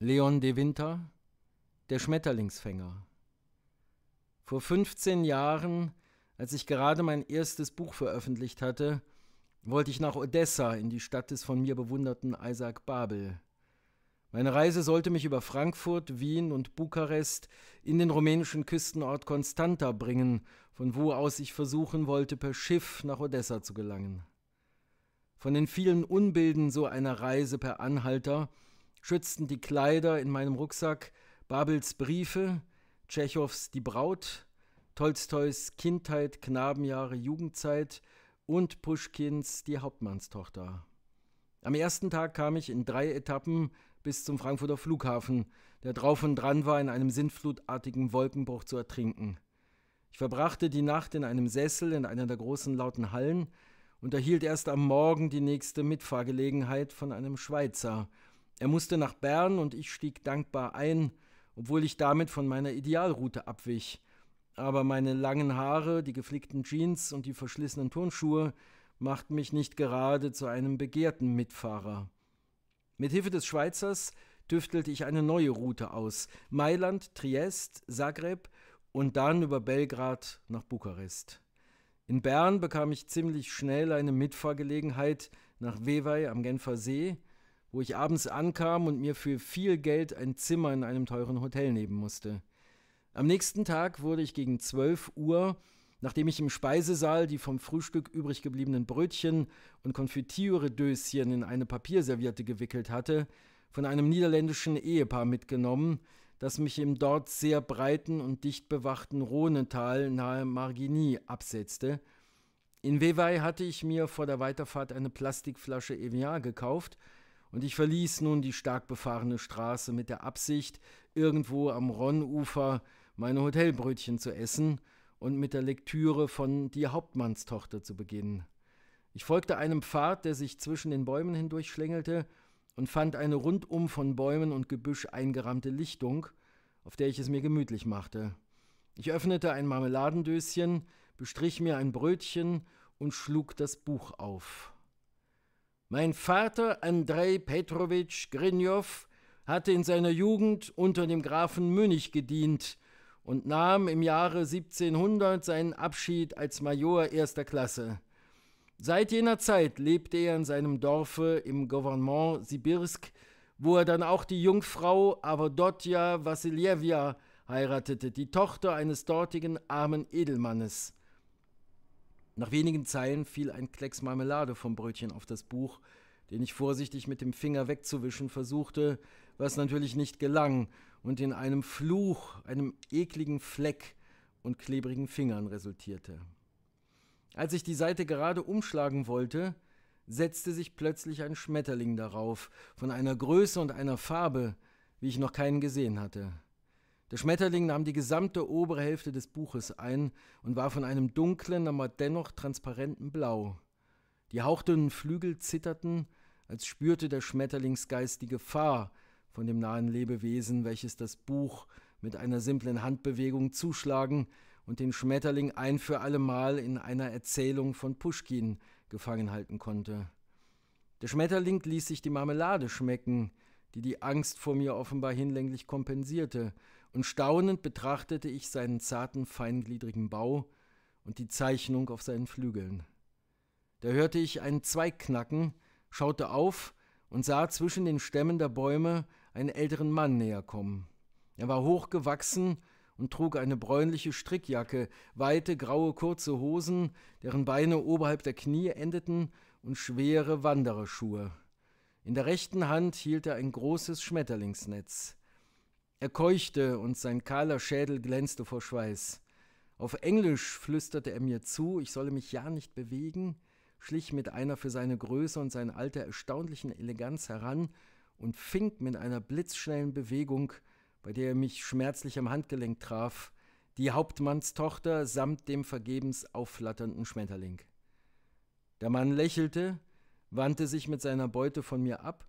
Leon de Winter, der Schmetterlingsfänger. Vor 15 Jahren, als ich gerade mein erstes Buch veröffentlicht hatte, wollte ich nach Odessa in die Stadt des von mir bewunderten Isaac Babel. Meine Reise sollte mich über Frankfurt, Wien und Bukarest in den rumänischen Küstenort Constanta bringen, von wo aus ich versuchen wollte, per Schiff nach Odessa zu gelangen. Von den vielen Unbilden so einer Reise per Anhalter schützten die Kleider in meinem Rucksack Babels Briefe, Tschechows Die Braut, Tolstois Kindheit, Knabenjahre, Jugendzeit und Puschkins Die Hauptmannstochter. Am ersten Tag kam ich in drei Etappen bis zum Frankfurter Flughafen, der drauf und dran war, in einem sintflutartigen Wolkenbruch zu ertrinken. Ich verbrachte die Nacht in einem Sessel in einer der großen lauten Hallen und erhielt erst am Morgen die nächste Mitfahrgelegenheit von einem Schweizer, er musste nach Bern und ich stieg dankbar ein, obwohl ich damit von meiner Idealroute abwich. Aber meine langen Haare, die geflickten Jeans und die verschlissenen Turnschuhe machten mich nicht gerade zu einem begehrten Mitfahrer. Mit Hilfe des Schweizers tüftelte ich eine neue Route aus: Mailand, Triest, Zagreb und dann über Belgrad nach Bukarest. In Bern bekam ich ziemlich schnell eine Mitfahrgelegenheit nach Wewei am Genfer See wo ich abends ankam und mir für viel Geld ein Zimmer in einem teuren Hotel nehmen musste. Am nächsten Tag wurde ich gegen 12 Uhr, nachdem ich im Speisesaal die vom Frühstück übrig gebliebenen Brötchen und Konfitüredöschen in eine Papierserviette gewickelt hatte, von einem niederländischen Ehepaar mitgenommen, das mich im dort sehr breiten und dicht bewachten Rhonetal nahe Margini absetzte. In Vevey hatte ich mir vor der Weiterfahrt eine Plastikflasche Evian gekauft und ich verließ nun die stark befahrene Straße mit der Absicht, irgendwo am Ronnufer meine Hotelbrötchen zu essen und mit der Lektüre von Die Hauptmannstochter zu beginnen. Ich folgte einem Pfad, der sich zwischen den Bäumen hindurch schlängelte, und fand eine rundum von Bäumen und Gebüsch eingerammte Lichtung, auf der ich es mir gemütlich machte. Ich öffnete ein Marmeladendöschen, bestrich mir ein Brötchen und schlug das Buch auf. Mein Vater Andrei Petrovich Grinjow hatte in seiner Jugend unter dem Grafen Münich gedient und nahm im Jahre 1700 seinen Abschied als Major erster Klasse. Seit jener Zeit lebte er in seinem Dorfe im Gouvernement Sibirsk, wo er dann auch die Jungfrau Avdotja Wassiljewja heiratete, die Tochter eines dortigen armen Edelmannes. Nach wenigen Zeilen fiel ein Klecks Marmelade vom Brötchen auf das Buch, den ich vorsichtig mit dem Finger wegzuwischen versuchte, was natürlich nicht gelang und in einem Fluch, einem ekligen Fleck und klebrigen Fingern resultierte. Als ich die Seite gerade umschlagen wollte, setzte sich plötzlich ein Schmetterling darauf, von einer Größe und einer Farbe, wie ich noch keinen gesehen hatte. Der Schmetterling nahm die gesamte obere Hälfte des Buches ein und war von einem dunklen, aber dennoch transparenten Blau. Die hauchdünnen Flügel zitterten, als spürte der Schmetterlingsgeist die Gefahr von dem nahen Lebewesen, welches das Buch mit einer simplen Handbewegung zuschlagen und den Schmetterling ein für allemal in einer Erzählung von Puschkin gefangen halten konnte. Der Schmetterling ließ sich die Marmelade schmecken, die die Angst vor mir offenbar hinlänglich kompensierte, und staunend betrachtete ich seinen zarten, feingliedrigen Bau und die Zeichnung auf seinen Flügeln. Da hörte ich einen Zweig knacken, schaute auf und sah zwischen den Stämmen der Bäume einen älteren Mann näher kommen. Er war hochgewachsen und trug eine bräunliche Strickjacke, weite, graue, kurze Hosen, deren Beine oberhalb der Knie endeten, und schwere Wandererschuhe. In der rechten Hand hielt er ein großes Schmetterlingsnetz. Er keuchte und sein kahler Schädel glänzte vor Schweiß. Auf Englisch flüsterte er mir zu, ich solle mich ja nicht bewegen, schlich mit einer für seine Größe und sein Alter erstaunlichen Eleganz heran und fing mit einer blitzschnellen Bewegung, bei der er mich schmerzlich am Handgelenk traf, die Hauptmannstochter samt dem vergebens aufflatternden Schmetterling. Der Mann lächelte, wandte sich mit seiner Beute von mir ab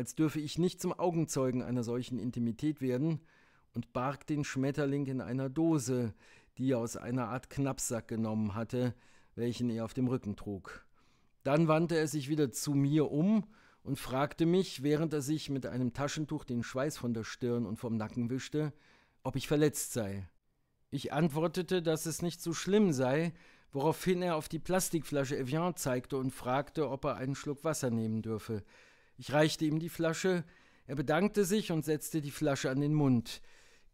als dürfe ich nicht zum Augenzeugen einer solchen Intimität werden, und barg den Schmetterling in einer Dose, die er aus einer Art Knappsack genommen hatte, welchen er auf dem Rücken trug. Dann wandte er sich wieder zu mir um und fragte mich, während er sich mit einem Taschentuch den Schweiß von der Stirn und vom Nacken wischte, ob ich verletzt sei. Ich antwortete, dass es nicht so schlimm sei, woraufhin er auf die Plastikflasche Evian zeigte und fragte, ob er einen Schluck Wasser nehmen dürfe. Ich reichte ihm die Flasche, er bedankte sich und setzte die Flasche an den Mund.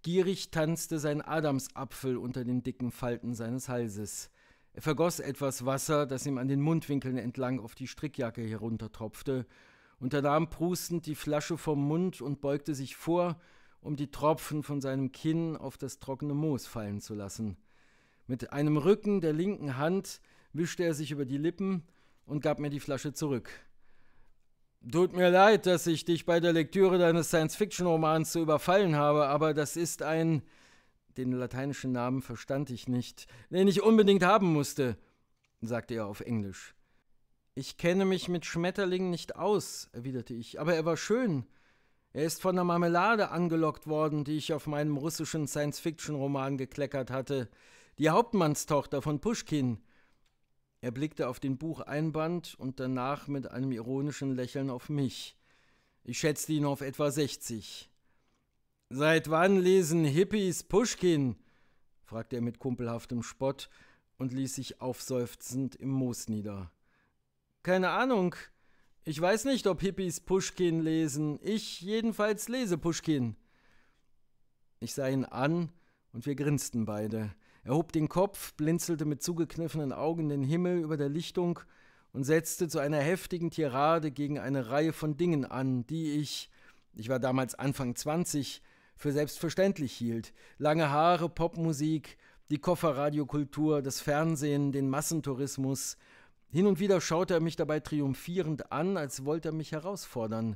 Gierig tanzte sein Adamsapfel unter den dicken Falten seines Halses. Er vergoss etwas Wasser, das ihm an den Mundwinkeln entlang auf die Strickjacke heruntertropfte, unternahm prustend die Flasche vom Mund und beugte sich vor, um die Tropfen von seinem Kinn auf das trockene Moos fallen zu lassen. Mit einem Rücken der linken Hand wischte er sich über die Lippen und gab mir die Flasche zurück. Tut mir leid, dass ich dich bei der Lektüre deines Science-Fiction-Romans zu überfallen habe, aber das ist ein. Den lateinischen Namen verstand ich nicht, den ich unbedingt haben musste, sagte er auf Englisch. Ich kenne mich mit Schmetterlingen nicht aus, erwiderte ich, aber er war schön. Er ist von der Marmelade angelockt worden, die ich auf meinem russischen Science-Fiction-Roman gekleckert hatte. Die Hauptmannstochter von Pushkin. Er blickte auf den Bucheinband und danach mit einem ironischen Lächeln auf mich. Ich schätzte ihn auf etwa 60. Seit wann lesen Hippies Pushkin? fragte er mit kumpelhaftem Spott und ließ sich aufseufzend im Moos nieder. Keine Ahnung. Ich weiß nicht, ob Hippies Pushkin lesen. Ich jedenfalls lese Pushkin. Ich sah ihn an und wir grinsten beide. Er hob den Kopf, blinzelte mit zugekniffenen Augen den Himmel über der Lichtung und setzte zu einer heftigen Tirade gegen eine Reihe von Dingen an, die ich, ich war damals Anfang 20, für selbstverständlich hielt. Lange Haare, Popmusik, die Kofferradiokultur, das Fernsehen, den Massentourismus. Hin und wieder schaute er mich dabei triumphierend an, als wollte er mich herausfordern.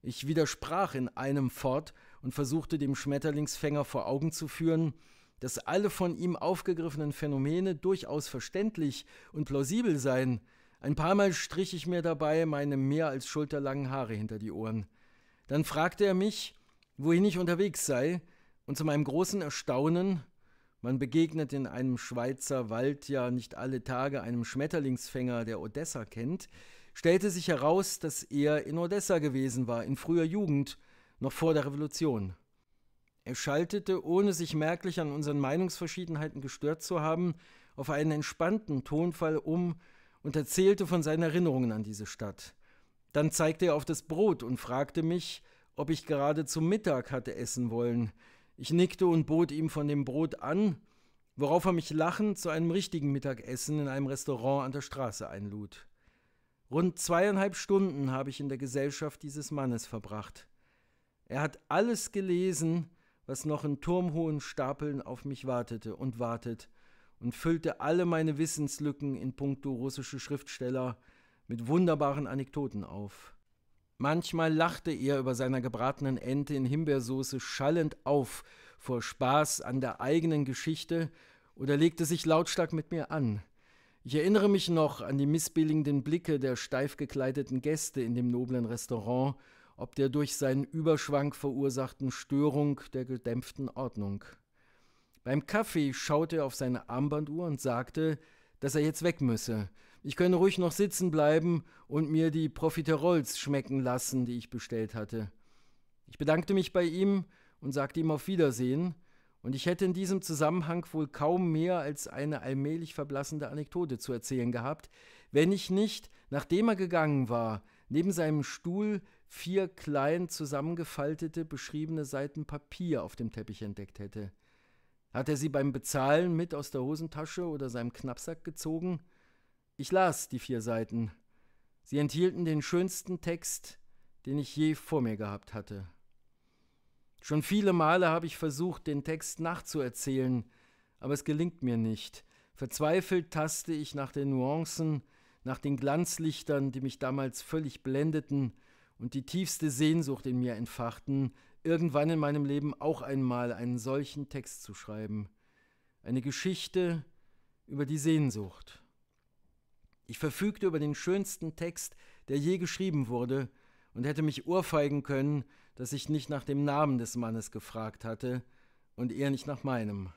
Ich widersprach in einem fort und versuchte dem Schmetterlingsfänger vor Augen zu führen, dass alle von ihm aufgegriffenen Phänomene durchaus verständlich und plausibel seien. Ein paar Mal strich ich mir dabei meine mehr als schulterlangen Haare hinter die Ohren. Dann fragte er mich, wohin ich unterwegs sei, und zu meinem großen Erstaunen, man begegnet in einem Schweizer Wald ja nicht alle Tage einem Schmetterlingsfänger, der Odessa kennt, stellte sich heraus, dass er in Odessa gewesen war, in früher Jugend, noch vor der Revolution. Er schaltete, ohne sich merklich an unseren Meinungsverschiedenheiten gestört zu haben, auf einen entspannten Tonfall um und erzählte von seinen Erinnerungen an diese Stadt. Dann zeigte er auf das Brot und fragte mich, ob ich gerade zum Mittag hatte essen wollen. Ich nickte und bot ihm von dem Brot an, worauf er mich lachend zu einem richtigen Mittagessen in einem Restaurant an der Straße einlud. Rund zweieinhalb Stunden habe ich in der Gesellschaft dieses Mannes verbracht. Er hat alles gelesen, was noch in turmhohen Stapeln auf mich wartete und wartet, und füllte alle meine Wissenslücken in puncto russische Schriftsteller mit wunderbaren Anekdoten auf. Manchmal lachte er über seiner gebratenen Ente in Himbeersoße schallend auf vor Spaß an der eigenen Geschichte oder legte sich lautstark mit mir an. Ich erinnere mich noch an die missbilligenden Blicke der steif gekleideten Gäste in dem noblen Restaurant ob der durch seinen Überschwank verursachten Störung der gedämpften Ordnung. Beim Kaffee schaute er auf seine Armbanduhr und sagte, dass er jetzt weg müsse. Ich könne ruhig noch sitzen bleiben und mir die Profiteroles schmecken lassen, die ich bestellt hatte. Ich bedankte mich bei ihm und sagte ihm auf Wiedersehen, und ich hätte in diesem Zusammenhang wohl kaum mehr als eine allmählich verblassende Anekdote zu erzählen gehabt, wenn ich nicht, nachdem er gegangen war, neben seinem Stuhl vier klein zusammengefaltete, beschriebene Seiten Papier auf dem Teppich entdeckt hätte. Hat er sie beim Bezahlen mit aus der Hosentasche oder seinem Knappsack gezogen? Ich las die vier Seiten. Sie enthielten den schönsten Text, den ich je vor mir gehabt hatte. Schon viele Male habe ich versucht, den Text nachzuerzählen, aber es gelingt mir nicht. Verzweifelt taste ich nach den Nuancen, nach den Glanzlichtern, die mich damals völlig blendeten, und die tiefste Sehnsucht in mir entfachten, irgendwann in meinem Leben auch einmal einen solchen Text zu schreiben. Eine Geschichte über die Sehnsucht. Ich verfügte über den schönsten Text, der je geschrieben wurde, und hätte mich ohrfeigen können, dass ich nicht nach dem Namen des Mannes gefragt hatte und er nicht nach meinem.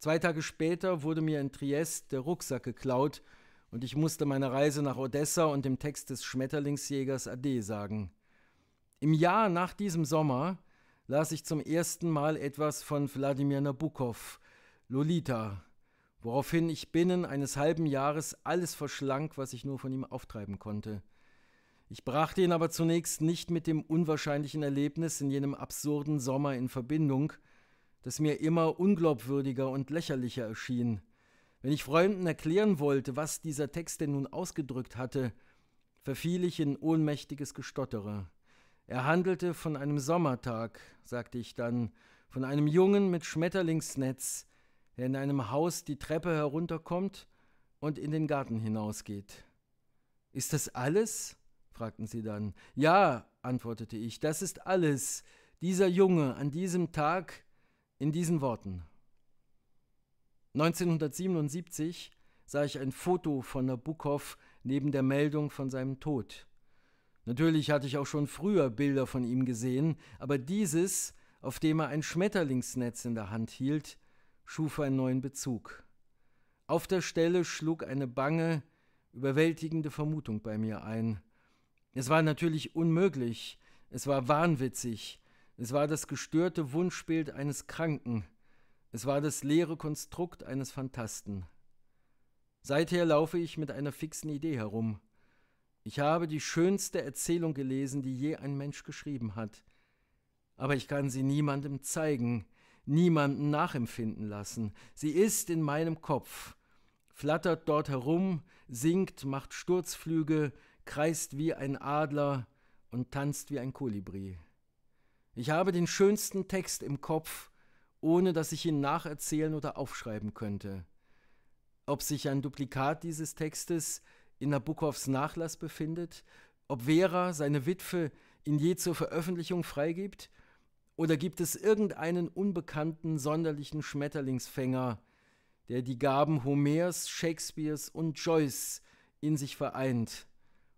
Zwei Tage später wurde mir in Triest der Rucksack geklaut und ich musste meine Reise nach Odessa und dem Text des Schmetterlingsjägers Ade sagen. Im Jahr nach diesem Sommer las ich zum ersten Mal etwas von Wladimir Nabokov, Lolita, woraufhin ich binnen eines halben Jahres alles verschlank, was ich nur von ihm auftreiben konnte. Ich brachte ihn aber zunächst nicht mit dem unwahrscheinlichen Erlebnis in jenem absurden Sommer in Verbindung, das mir immer unglaubwürdiger und lächerlicher erschien – wenn ich Freunden erklären wollte, was dieser Text denn nun ausgedrückt hatte, verfiel ich in ohnmächtiges Gestottere. Er handelte von einem Sommertag, sagte ich dann, von einem Jungen mit Schmetterlingsnetz, der in einem Haus die Treppe herunterkommt und in den Garten hinausgeht. Ist das alles? fragten sie dann. Ja, antwortete ich, das ist alles. Dieser Junge an diesem Tag in diesen Worten. 1977 sah ich ein Foto von Nabokov neben der Meldung von seinem Tod. Natürlich hatte ich auch schon früher Bilder von ihm gesehen, aber dieses, auf dem er ein Schmetterlingsnetz in der Hand hielt, schuf einen neuen Bezug. Auf der Stelle schlug eine bange, überwältigende Vermutung bei mir ein. Es war natürlich unmöglich, es war wahnwitzig, es war das gestörte Wunschbild eines Kranken, es war das leere Konstrukt eines Phantasten. Seither laufe ich mit einer fixen Idee herum. Ich habe die schönste Erzählung gelesen, die je ein Mensch geschrieben hat. Aber ich kann sie niemandem zeigen, niemanden nachempfinden lassen. Sie ist in meinem Kopf, flattert dort herum, singt, macht Sturzflüge, kreist wie ein Adler und tanzt wie ein Kolibri. Ich habe den schönsten Text im Kopf, ohne dass ich ihn nacherzählen oder aufschreiben könnte. Ob sich ein Duplikat dieses Textes in Nabokovs Nachlass befindet, ob Vera, seine Witwe, ihn je zur Veröffentlichung freigibt, oder gibt es irgendeinen unbekannten, sonderlichen Schmetterlingsfänger, der die Gaben Homers, Shakespeares und Joyce in sich vereint?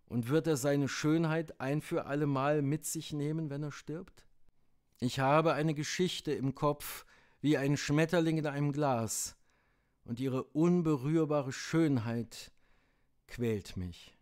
Und wird er seine Schönheit ein für allemal mit sich nehmen, wenn er stirbt? Ich habe eine Geschichte im Kopf, wie ein Schmetterling in einem Glas, und ihre unberührbare Schönheit quält mich.